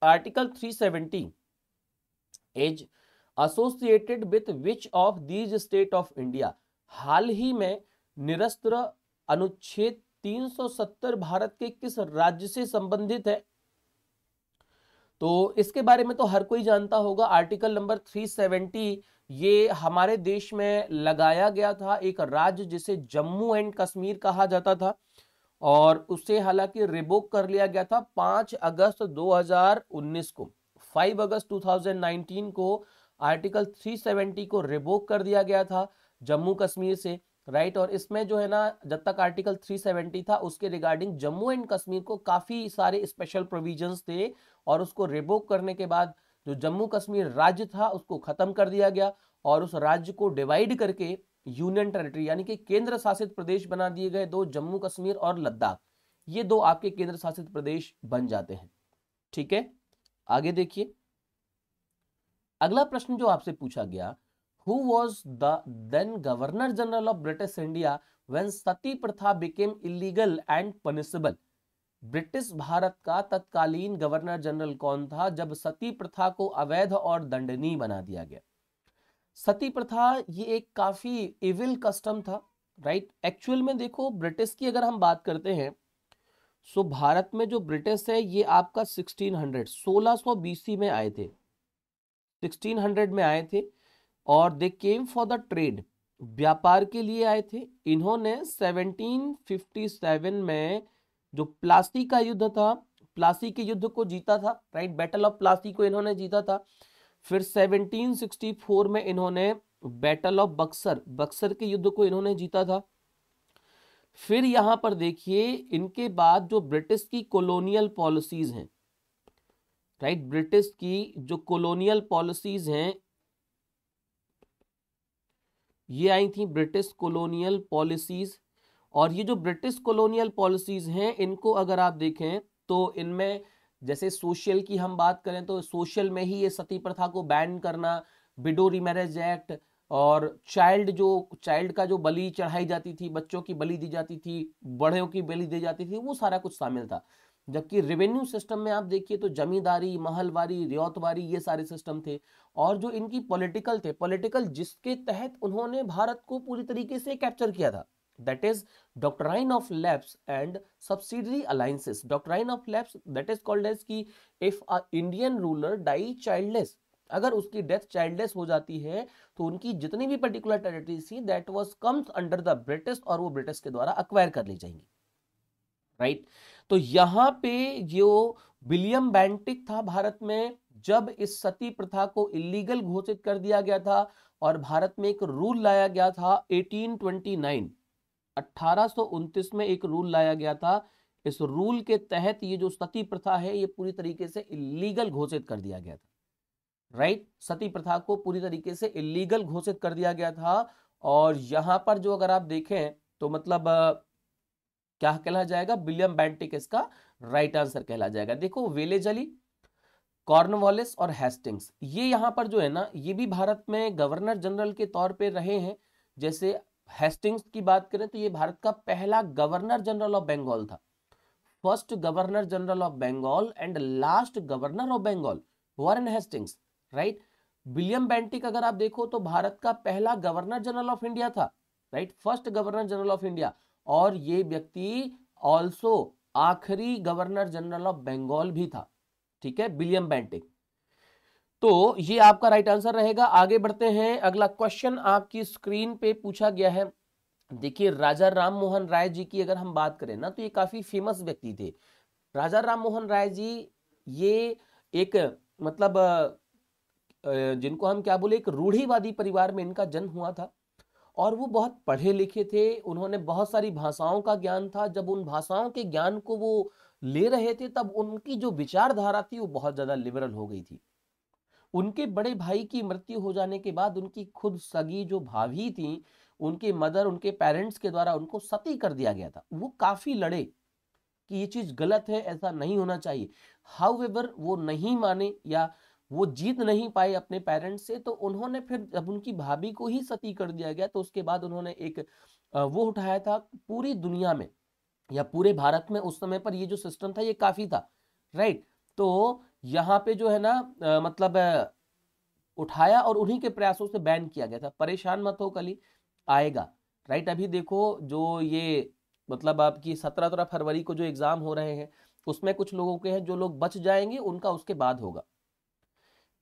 article 370 as associated with which of these state of India हाल ही में निरस्त्र अनुच्छेद 370 भारत के किस राज्य से संबंधित है तो इसके बारे में तो हर कोई जानता होगा आर्टिकल नंबर 370 ये हमारे देश में लगाया गया था एक राज्य जिसे जम्मू एंड कश्मीर कहा जाता था और उसे हालांकि रिबोक कर लिया गया था 5 अगस्त 2019 को 5 अगस्त 2019 को आर्टिकल 370 को रिवोक कर दिया गया था जम्मू कश्मीर से राइट और इसमें जो है ना जब तक आर्टिकल 370 था उसके रिगार्डिंग जम्मू एंड कश्मीर को काफ़ी सारे स्पेशल प्रोविजंस थे और उसको रिवोक करने के बाद जो जम्मू कश्मीर राज्य था उसको ख़त्म कर दिया गया और उस राज्य को डिवाइड करके यूनियन टेरिटरी यानी कि केंद्र शासित प्रदेश बना दिए गए दो जम्मू कश्मीर और लद्दाख ये दो आपके केंद्र शासित प्रदेश बन जाते हैं ठीक है आगे देखिए अगला प्रश्न जो आपसे पूछा गया who was the then governor general of British India when sati pratha became illegal and punishable British भारत का तत्कालीन गवर्नर जनरल कौन था जब सती प्रथा को अवैध और दंडनीय बना दिया गया सती प्रथा ये एक काफी इविल कस्टम था राइट right? एक्चुअल में देखो ब्रिटिश की अगर हम बात करते हैं सो भारत में जो ब्रिटिश है ये आपका 1600 1600 बीसी में आए थे 1600 में आए थे और they came for the trade व्यापार के लिए आए थे इन्होंने 1757 में जो प्लासी का युद्ध था प्लासी के युद्ध को जीता था राइट बैटल ऑफ प्लासी को इन्होंने जीता था फिर 1764 में इन्होंने बैटल ऑफ बक्सर बक्सर के युद्ध को इन्होंने जीता था फिर यहां पर देखिए इनके बाद जो ब्रिटिश की कॉलोनियल पॉलिसीज़ हैं राइट ब्रिटिश की जो कॉलोनियल पॉलिसीज़ हैं ये आई थी ब्रिटिश कॉलोनियल पॉलिसीज़ और ये जो ब्रिटिश कॉलोनियल पॉलिसीज़ हैं इनको अगर आप देखें तो इनमें जैसे सोशल की हम बात करें तो सोशल में ही ये सती प्रथा को बैन करना विडो रिमैरेज एक्ट और चाइल्ड जो चाइल्ड का जो बलि चढ़ाई जाती थी बच्चों की बलि दी जाती थी बड़ों की बलि दी जाती थी वो सारा कुछ शामिल था जबकि रेवेन्यू सिस्टम में आप देखिए तो जमींदारी महलवारी रियोतवारी ये सारे सिस्टम थे और जो इनकी पॉलिटिकल थे पॉलिटिकल जिसके तहत उन्होंने भारत को पूरी तरीके से कैप्चर किया था that is doctrine of lapse and subsidiary alliances doctrine of lapse that is called as की if a Indian ruler die childless अगर उसकी डेथ चाइल्डलेस हो जाती है तो उनकी जितनी भी पर्टिकुलर टेरिटरी थी that was comes under the British और वो ब्रिटिश के द्वारा अक्वायर कर ली जाएंगी राइट right? तो यहाँ पे जो विलियम बैंटिक था भारत में जब इस सती प्रथा को इलीगल घोषित कर दिया गया था और भारत में एक रूल लाया गया था 1829 1829 में एक रूल लाया गया था इस रूल के तहत ये जो सती प्रथा है ये पूरी तरीके से इलीगल घोषित कर दिया गया था राइट सती प्रथा को पूरी तरीके से इलीगल घोषित कर दिया गया था और यहां पर जो अगर आप देखें तो मतलब क्या कहला जाएगा विलियम बैंटिक इसका राइट आंसर कहला जाएगा देखो जली कॉर्नवॉलिस और हेस्टिंग्स ये यहां पर जो है ना ये भी भारत में गवर्नर जनरल के तौर पे रहे हैं जैसे हेस्टिंग्स की बात करें तो ये भारत का पहला गवर्नर जनरल ऑफ बंगाल था first governor general of Bengal and last governor of Bengal Warren Hastings right William Bentinck अगर आप देखो तो भारत का पहला गवर्नर जनरल ऑफ इंडिया था right first governor general of India और ये व्यक्ति ऑल्सो आखिरी गवर्नर जनरल ऑफ बंगाल भी था ठीक है विलियम बेंटिक तो ये आपका राइट आंसर रहेगा आगे बढ़ते हैं अगला क्वेश्चन आपकी स्क्रीन पे पूछा गया है देखिए राजा राम मोहन राय जी की अगर हम बात करें ना तो ये काफी फेमस व्यक्ति थे राजा राम मोहन राय जी ये एक मतलब जिनको हम क्या बोले एक रूढ़ीवादी परिवार में इनका जन्म हुआ था और वो बहुत पढ़े लिखे थे उन्होंने बहुत सारी भाषाओं का ज्ञान था जब उन भाषाओं के ज्ञान को वो ले रहे थे तब उनकी जो विचारधारा थी वो बहुत ज़्यादा लिबरल हो गई थी उनके बड़े भाई की मृत्यु हो जाने के बाद उनकी खुद सगी जो भाभी थी उनके मदर उनके पेरेंट्स के द्वारा उनको सती कर दिया गया था वो काफ़ी लड़े कि ये चीज़ गलत है ऐसा नहीं होना चाहिए हाउ वो नहीं माने या वो जीत नहीं पाए अपने पेरेंट्स से तो उन्होंने फिर जब उनकी भाभी को ही सती कर दिया गया तो उसके बाद उन्होंने एक वो उठाया था पूरी दुनिया में या पूरे भारत में उस समय पर ये जो सिस्टम था ये काफ़ी था राइट तो यहाँ पे जो है ना मतलब उठाया और उन्हीं के प्रयासों से बैन किया गया था परेशान मत हो कली आएगा राइट अभी देखो जो ये मतलब आपकी सत्रह तरह फरवरी को जो एग्ज़ाम हो रहे हैं उसमें कुछ लोगों के हैं जो लोग बच जाएंगे उनका उसके बाद होगा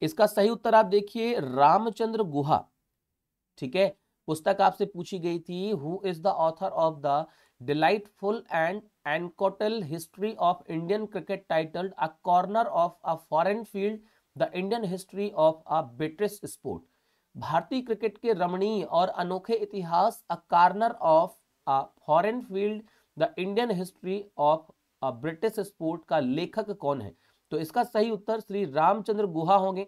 इसका सही उत्तर आप देखिए रामचंद्र गुहा ठीक है पुस्तक आपसे पूछी गई थी who is the author of the delightful and anecdotal history of Indian cricket titled a corner of a foreign field the Indian history of a British sport भारतीय क्रिकेट के रमणीय और अनोखे इतिहास a corner of a foreign field the Indian history of a British sport का लेखक कौन है तो इसका सही उत्तर श्री रामचंद्र गुहा होंगे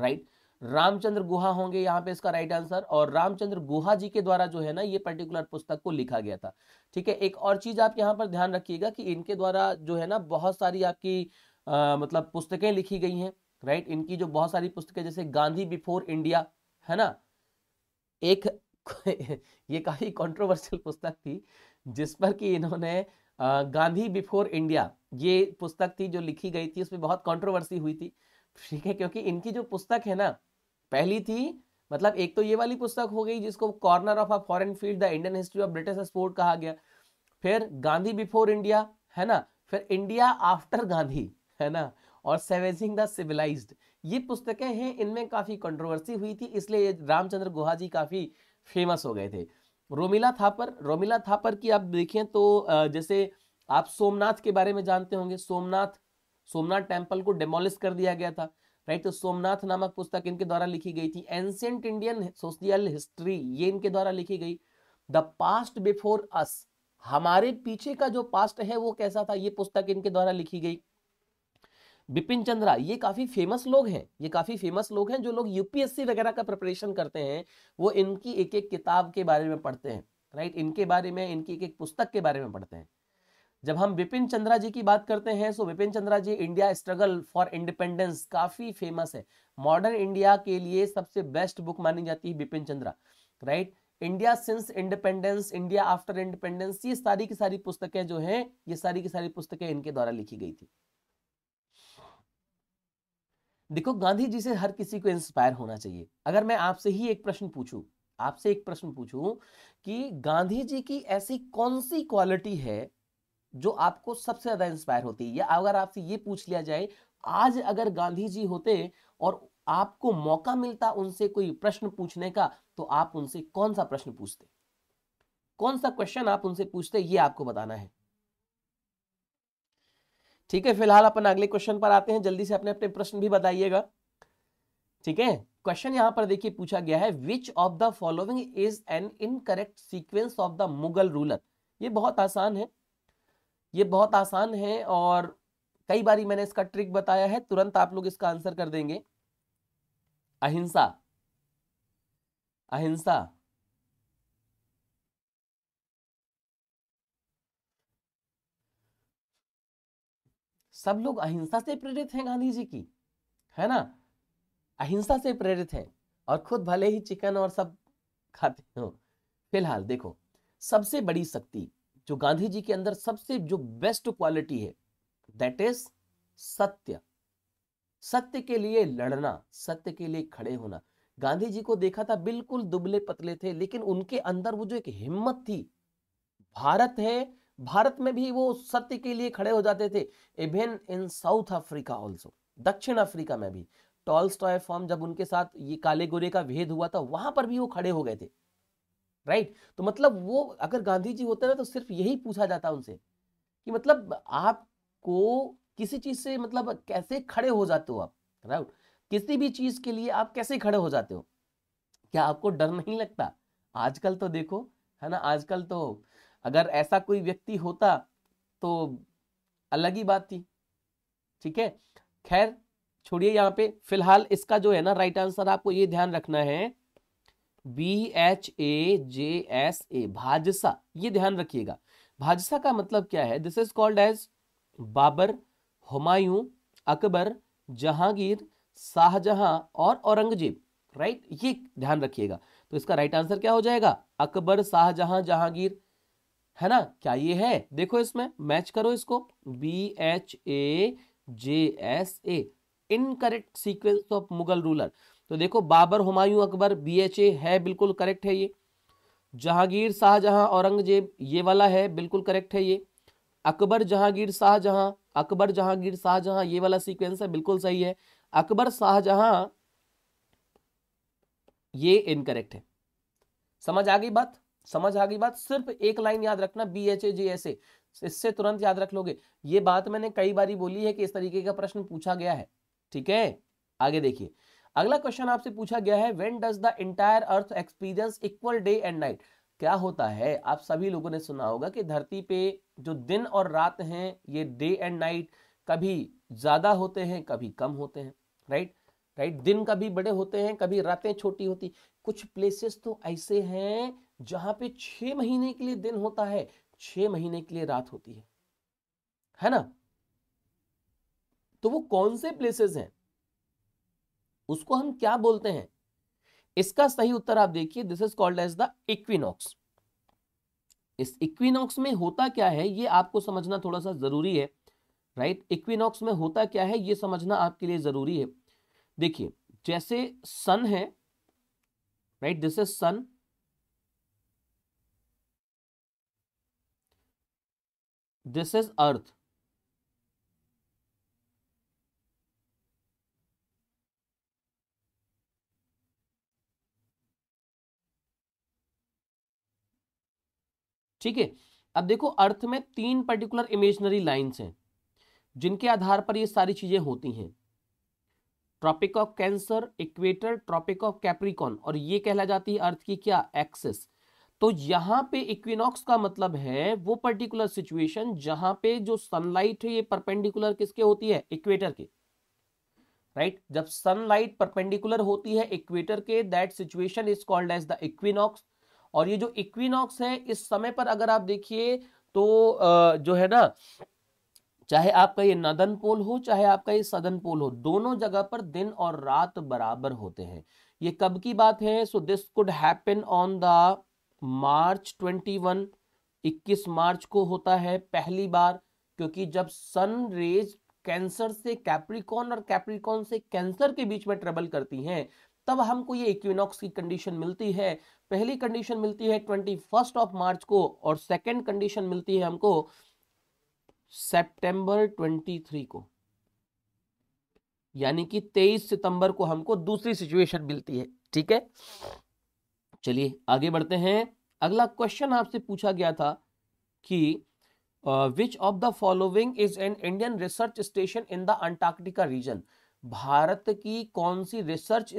राइट रामचंद्र गुहा होंगे यहाँ पे इसका राइट आंसर और रामचंद्र गुहा जी के द्वारा जो है ना ये पर्टिकुलर पुस्तक को लिखा गया था ठीक है एक और चीज आप यहाँ पर ध्यान रखिएगा कि इनके द्वारा जो है ना बहुत सारी आपकी आ, मतलब पुस्तकें लिखी गई हैं राइट इनकी जो बहुत सारी पुस्तकें जैसे गांधी बिफोर इंडिया है ना एक ये काफी कॉन्ट्रोवर्शियल पुस्तक थी जिस पर कि इन्होंने गांधी बिफोर इंडिया ये पुस्तक थी जो लिखी गई थी उसमें बहुत कंट्रोवर्सी हुई थी ठीक है क्योंकि इनकी जो पुस्तक है ना पहली थी मतलब एक तो ये वाली पुस्तक हो गई जिसको corner of a foreign field the Indian history of British sport कहा गया फिर गांधी बिफोर इंडिया है ना फिर इंडिया आफ्टर गांधी है ना और सेवेजिंग द सिविलाइज ये पुस्तकें हैं इनमें काफ़ी कंट्रोवर्सी हुई थी इसलिए रामचंद्र गुहा जी काफ़ी फेमस हो गए थे रोमिला थापर रोमिला थापर की आप देखें तो जैसे आप सोमनाथ के बारे में जानते होंगे सोमनाथ सोमनाथ टेम्पल को डेमोलिश कर दिया गया था राइट तो सोमनाथ नामक पुस्तक इनके द्वारा लिखी गई थी एंशियंट इंडियन सोशियल हिस्ट्री ये इनके द्वारा लिखी गई द पास्ट बिफोर अस हमारे पीछे का जो पास्ट है वो कैसा था ये पुस्तक इनके द्वारा लिखी गई बिपिन चंद्रा ये काफ़ी फेमस लोग हैं ये काफ़ी फेमस लोग हैं जो लोग यूपीएससी वगैरह का प्रिपरेशन करते हैं वो इनकी एक एक किताब के बारे में पढ़ते हैं राइट इनके बारे में इनकी एक एक पुस्तक के बारे में पढ़ते हैं जब हम बिपिन चंद्रा जी की बात करते हैं so Bipin Chandra ji India struggle for independence काफ़ी फेमस है मॉडर्न इंडिया के लिए सबसे बेस्ट बुक मानी जाती है Bipin Chandra right India since independence India after independence ये सारी की सारी पुस्तकें जो हैं ये सारी की सारी पुस्तकें इनके द्वारा लिखी गई थी देखो गांधी जी से हर किसी को इंस्पायर होना चाहिए अगर मैं आपसे ही एक प्रश्न पूछूं आपसे एक प्रश्न पूछूं कि गांधी जी की ऐसी कौन सी क्वालिटी है जो आपको सबसे ज्यादा इंस्पायर होती है या अगर आपसे ये पूछ लिया जाए आज अगर गांधी जी होते और आपको मौका मिलता उनसे कोई प्रश्न पूछने का तो आप उनसे कौन सा प्रश्न पूछते कौन सा क्वेश्चन आप उनसे पूछते ये आपको बताना है ठीक है फिलहाल अपन अगले क्वेश्चन पर आते हैं जल्दी से अपने अपने प्रश्न भी बताइएगा ठीक है क्वेश्चन यहां पर देखिए पूछा गया है which of the following is an incorrect sequence of the Mughal ruler ये बहुत आसान है ये बहुत आसान है और कई बार मैंने इसका ट्रिक बताया है तुरंत आप लोग इसका आंसर कर देंगे अहिंसा अहिंसा सब लोग अहिंसा से प्रेरित हैं गांधी जी की है ना अहिंसा से प्रेरित हैं और खुद भले ही चिकन और सब खाते हो फिलहाल देखो सबसे बड़ी शक्ति जो गांधी जी के अंदर सबसे जो बेस्ट क्वालिटी है दैट इज सत्य सत्य के लिए लड़ना सत्य के लिए खड़े होना गांधी जी को देखा था बिल्कुल दुबले पतले थे लेकिन उनके अंदर वो जो एक हिम्मत थी भारत है भारत में भी वो सत्य के लिए खड़े हो जाते थे even in South Africa also दक्षिण अफ्रीका में भी टॉल स्टॉय फॉर्म जब उनके साथ ये काले गोरे का भेद हुआ था वहां पर भी वो खड़े हो गए थे राइट right? तो मतलब वो अगर गांधी जी होते ना तो सिर्फ यही पूछा जाता उनसे कि मतलब आपको किसी चीज से मतलब कैसे खड़े हो जाते हो आप राइट right? किसी भी चीज के लिए आप कैसे खड़े हो जाते हो क्या आपको डर नहीं लगता आजकल तो देखो है ना आजकल तो अगर ऐसा कोई व्यक्ति होता तो अलग ही बात थी ठीक है खैर छोड़िए यहाँ पे फिलहाल इसका जो है ना राइट आंसर आपको ये ध्यान रखना है B H A J S A भाजसा ये ध्यान रखिएगा भाजसा का मतलब क्या है this is called as Babur Humayun Akbar Jahangir Shah Jahan और औरंगजेब राइट ये ध्यान रखिएगा तो इसका राइट आंसर क्या हो जाएगा अकबर शाहजहां जहांगीर है ना क्या ये है देखो इसमें मैच करो इसको B H A J S A incorrect sequence of Mughal ruler तो देखो Babur Humayun Akbar B H A है बिल्कुल करेक्ट है ये जहांगीर शाहजहां औरंगजेब ये वाला है बिल्कुल करेक्ट है ये अकबर जहांगीर शाहजहां अकबर जहांगीर शाहजहां ये वाला सीक्वेंस है बिल्कुल सही है अकबर शाहजहां ये इनकरेक्ट है समझ आ गई बात समझ आ गई बात सिर्फ एक लाइन याद रखना B H A J S A इससे तुरंत याद रख लोगे ये बात मैंने कई बार बोली है कि इस तरीके का प्रश्न पूछा गया है ठीक है आगे देखिए अगला क्वेश्चन आपसे पूछा गया है when does the entire earth experience equal day and night क्या होता है आप सभी लोगों ने सुना होगा कि धरती पे जो दिन और रात हैं ये डे एंड नाइट कभी ज्यादा होते हैं कभी कम होते हैं राइट राइट दिन कभी बड़े होते हैं कभी रातें छोटी होती कुछ प्लेसेस तो ऐसे हैं जहां पे छह महीने के लिए दिन होता है छह महीने के लिए रात होती है है ना तो वो कौन से प्लेसेस हैं उसको हम क्या बोलते हैं इसका सही उत्तर आप देखिए this is called as the equinox इस इक्विनॉक्स में होता क्या है ये आपको समझना थोड़ा सा जरूरी है राइट इक्विनॉक्स में होता क्या है ये समझना आपके लिए जरूरी है देखिए जैसे सन है right this is sun this is earth ठीक है अब देखो अर्थ में तीन पर्टिकुलर इमेजनरी लाइंस हैं जिनके आधार पर ये सारी चीजें होती हैं tropic of cancer equator tropic of capricorn और ये कहला जाती है अर्थ की क्या एक्सेस तो यहाँ पे इक्विनॉक्स का मतलब है वो पर्टिकुलर सिचुएशन जहां पे जो सनलाइट है ये परपेंडिकुलर किसके होती है इक्वेटर के राइट right? जब सनलाइट परपेंडिकुलर होती है इक्वेटर के that situation is called as the equinox और ये जो इक्विनॉक्स है इस समय पर अगर आप देखिए तो जो है ना चाहे आपका ये नदन पोल हो चाहे आपका ये सदन पोल हो दोनों जगह पर दिन और रात बराबर होते हैं ये कब की बात है so this could happen on the March 21 21 March को होता है पहली बार क्योंकि जब सन रेज कैंसर से कैप्रिकॉन और कैप्रिकॉन से कैंसर के बीच में ट्रेवल करती हैं तब हमको ये इक्विनॉक्स की कंडीशन मिलती है पहली कंडीशन मिलती है ट्वेंटी फर्स्ट ऑफ मार्च को और सेकेंड कंडीशन मिलती है हमको सितंबर 23 को यानी कि 23 सितंबर को हमको दूसरी सिचुएशन मिलती है ठीक है चलिए आगे बढ़ते हैं अगला क्वेश्चन आपसे पूछा गया था कि which of the following is an Indian research station in the Antarctica region Bharat की कौन सी रिसर्च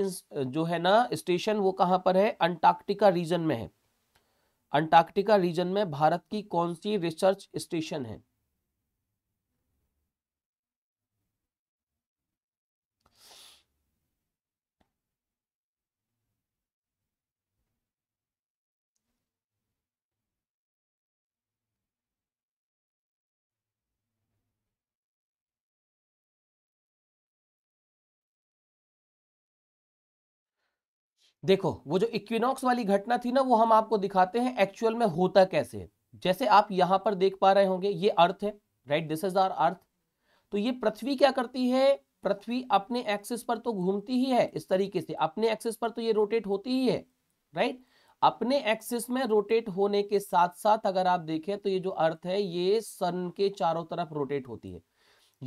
जो है ना स्टेशन वो कहाँ पर है अंटार्कटिका रीजन में है अंटार्कटिका रीजन में भारत की कौन सी रिसर्च स्टेशन है देखो वो जो इक्विनॉक्स वाली घटना थी ना वो हम आपको दिखाते हैं एक्चुअल में होता कैसे है जैसे आप यहां पर देख पा रहे होंगे ये अर्थ है right this is our earth तो ये पृथ्वी क्या करती है पृथ्वी अपने एक्सिस पर तो घूमती ही है इस तरीके से अपने एक्सिस पर तो ये रोटेट होती ही है राइट अपने एक्सिस में रोटेट होने के साथ साथ अगर आप देखें तो ये जो अर्थ है ये सन के चारों तरफ रोटेट होती है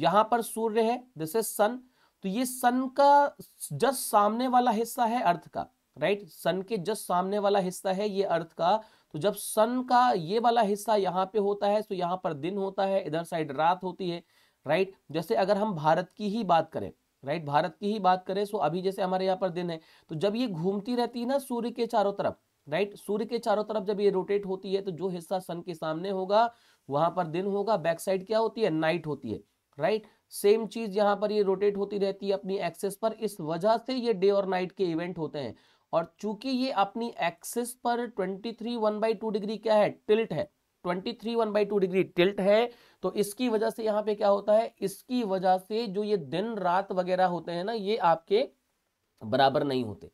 यहां पर सूर्य है दिस इज सन तो ये सन का जस्ट सामने वाला हिस्सा है अर्थ का राइट right? सन के जस्ट सामने वाला हिस्सा है ये अर्थ का तो जब सन का ये वाला हिस्सा यहाँ पे होता है तो यहाँ पर दिन होता है इधर साइड रात होती है राइट right? जैसे अगर हम भारत की ही बात करें राइट right? भारत की ही बात करें सो अभी जैसे हमारे यहाँ पर दिन है तो जब ये घूमती रहती है ना सूर्य के चारों तरफ राइट right? सूर्य के चारों तरफ जब ये रोटेट होती है तो जो हिस्सा सन के सामने होगा वहां पर दिन होगा बैक साइड क्या होती है नाइट होती है राइट सेम चीज यहाँ पर ये रोटेट होती रहती है अपनी एक्सेस पर इस वजह से ये डे और नाइट के इवेंट होते हैं और चूंकि ये अपनी एक्सिस पर twenty three one by two degree क्या है टिल्ट है twenty three one by two degree tilt है तो इसकी वजह से यहाँ पे क्या होता है इसकी वजह से जो ये दिन रात वगैरह होते हैं ना ये आपके बराबर नहीं होते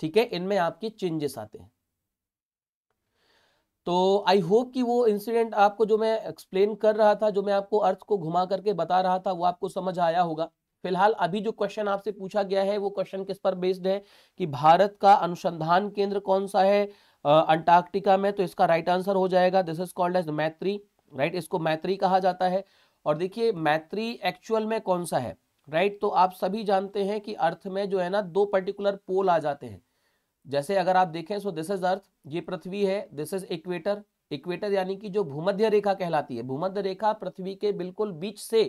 ठीक है इनमें आपके चेंजेस आते हैं तो आई होप कि वो इंसिडेंट आपको जो मैं एक्सप्लेन कर रहा था जो मैं आपको अर्थ को घुमा करके बता रहा था वो आपको समझ आया होगा फिलहाल अभी जो क्वेश्चन आपसे पूछा गया है वो क्वेश्चन किस पर बेस्ड है कि भारत का अनुसंधान केंद्र कौन सा है अंटार्कटिका में तो इसका राइट आंसर हो जाएगा this is called as Maitri right इसको मैत्री कहा जाता है और देखिए मैत्री एक्चुअल में कौन सा है राइट तो आप सभी जानते हैं कि अर्थ में जो है ना दो पर्टिकुलर पोल आ जाते हैं जैसे अगर आप देखें सो दिस इज अर्थ ये पृथ्वी है दिस इज इक्वेटर इक्वेटर यानी कि जो भूमध्य रेखा कहलाती है भूमध्य रेखा पृथ्वी के बिल्कुल बीच से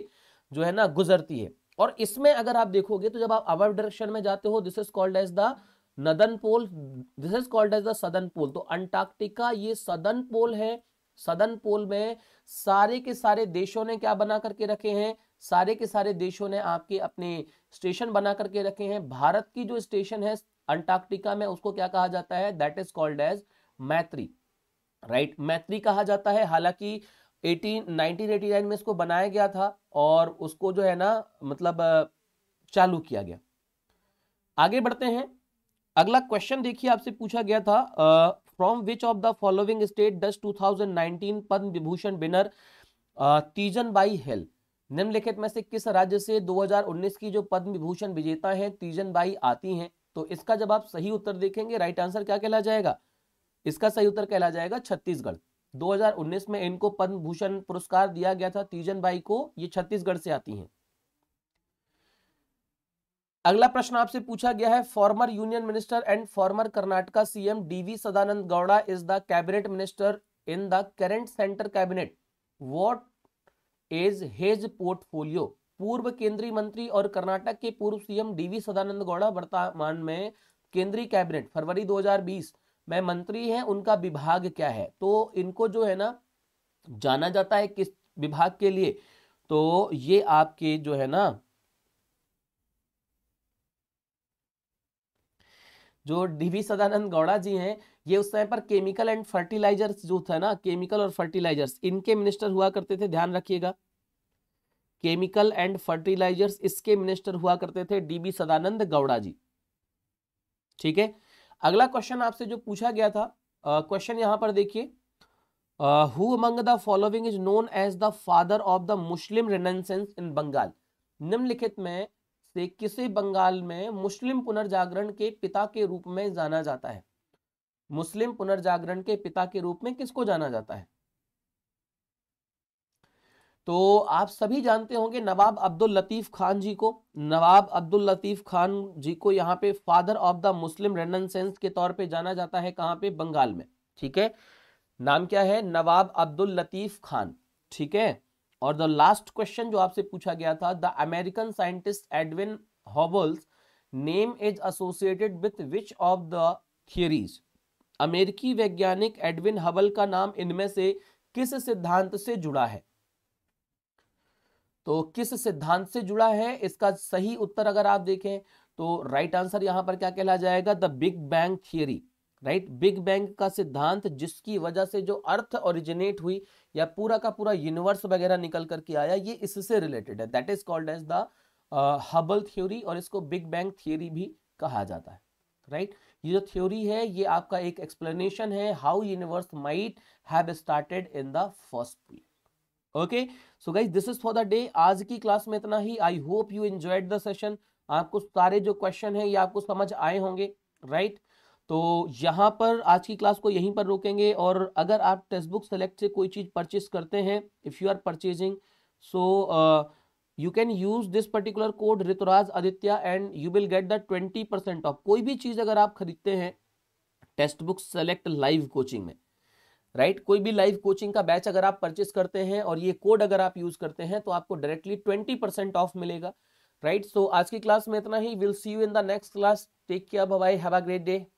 जो है ना गुजरती है और इसमें अगर आप देखोगे तो जब आप अवर डायरेक्शन में जाते हो this is called as the northern pole this is called as the southern pole तो अंटार्कटिका ये सदन पोल है सदन पोल में सारे के सारे देशों ने क्या बना करके रखे हैं सारे के सारे देशों ने आपके अपने स्टेशन बना करके रखे हैं भारत की जो स्टेशन है अंटार्कटिका में उसको क्या कहा जाता है that is called as Maitri right Maitri कहा जाता है हालांकि एटीन में इसको बनाया गया था और उसको जो है ना मतलब चालू किया गया आगे बढ़ते हैं अगला क्वेश्चन देखिए आपसे पूछा गया था from which of the following state does 2019 Padma Vibhushan winner Teejan Bai hail निम्नलिखित में से किस राज्य से 2019 की जो पद्म विभूषण विजेता हैं तीजन बाई आती हैं तो इसका जब आप सही उत्तर देखेंगे राइट आंसर क्या कहला जाएगा इसका सही उत्तर कहला जाएगा छत्तीसगढ़ 2019 में इनको पद्म भूषण पुरस्कार दिया गया था तीजन बाई को ये छत्तीसगढ़ से आती हैं अगला प्रश्न आपसे पूछा गया है former union minister and former Karnataka CM DV Sadananda Gowda is the cabinet minister in the current centre cabinet what is his portfolio पूर्व केंद्रीय मंत्री और कर्नाटक के पूर्व सीएम डीवी सदानंद गौड़ा वर्तमान में केंद्रीय कैबिनेट फरवरी 2020 में मंत्री हैं उनका विभाग क्या है तो इनको जो है ना जाना जाता है किस विभाग के लिए तो ये आपके जो है ना जो डीवी सदानंद गौड़ा जी हैं ये उस समय पर केमिकल एंड फर्टिलाइजर्स जो था ना केमिकल और फर्टिलाइजर्स इनके मिनिस्टर हुआ करते थे ध्यान रखिएगा केमिकल एंड फर्टिलाइजर्स इसके मिनिस्टर हुआ करते थे डीबी सदानंद गौड़ा जी ठीक है अगला क्वेश्चन आपसे जो पूछा गया था क्वेश्चन यहां यहाँ पर देखिए who among the following is known as the father of the Muslim renaissance in Bengal निम्नलिखित में से किसे बंगाल में मुस्लिम पुनर्जागरण के पिता के रूप में जाना जाता है मुस्लिम पुनर्जागरण के पिता के रूप में किसको जाना जाता है तो आप सभी जानते होंगे नवाब अब्दुल लतीफ़ खान जी को नवाब अब्दुल लतीफ़ खान जी को यहाँ पे father of the Muslim renaissance के तौर पे जाना जाता है कहाँ पे बंगाल में ठीक है नाम क्या है नवाब अब्दुल लतीफ़ खान ठीक है और द लास्ट क्वेश्चन जो आपसे पूछा गया था the American scientist Edwin Hubble's name is associated with which of the theories अमेरिकी वैज्ञानिक एडविन हबल का नाम इनमें से किस सिद्धांत से जुड़ा है तो किस सिद्धांत से जुड़ा है इसका सही उत्तर अगर आप देखें तो राइट आंसर यहां पर क्या कहला जाएगा the big bang theory right big bang का सिद्धांत जिसकी वजह से जो अर्थ ओरिजिनेट हुई या पूरा का पूरा यूनिवर्स वगैरह निकल करके आया ये इससे रिलेटेड है that is called as the Hubble theory और इसको बिग बैंग थियोरी भी कहा जाता है राइट right? ये जो थ्योरी है ये आपका एक एक्सप्लेनेशन है how universe might have started in the first place okay so guys this is for the day आज की क्लास में इतना ही I hope you enjoyed the session आपको सारे जो क्वेश्चन है ये आपको समझ आए होंगे राइट right? तो यहाँ पर आज की क्लास को यहीं पर रोकेंगे और अगर आप टेक्स्ट बुक सेलेक्ट से कोई चीज़ परचेज करते हैं if you are purchasing so you can use this particular code Rituraj Aditya and you will get the twenty percent off कोई भी चीज़ अगर आप खरीदते हैं text book select live coaching में राइट right? कोई भी लाइव कोचिंग का बैच अगर आप परचेस करते हैं और ये कोड अगर आप यूज करते हैं तो आपको डायरेक्टली ट्वेंटी परसेंट ऑफ मिलेगा राइट right? सो so, आज की क्लास में इतना ही will see you in the next class take care bye have a great day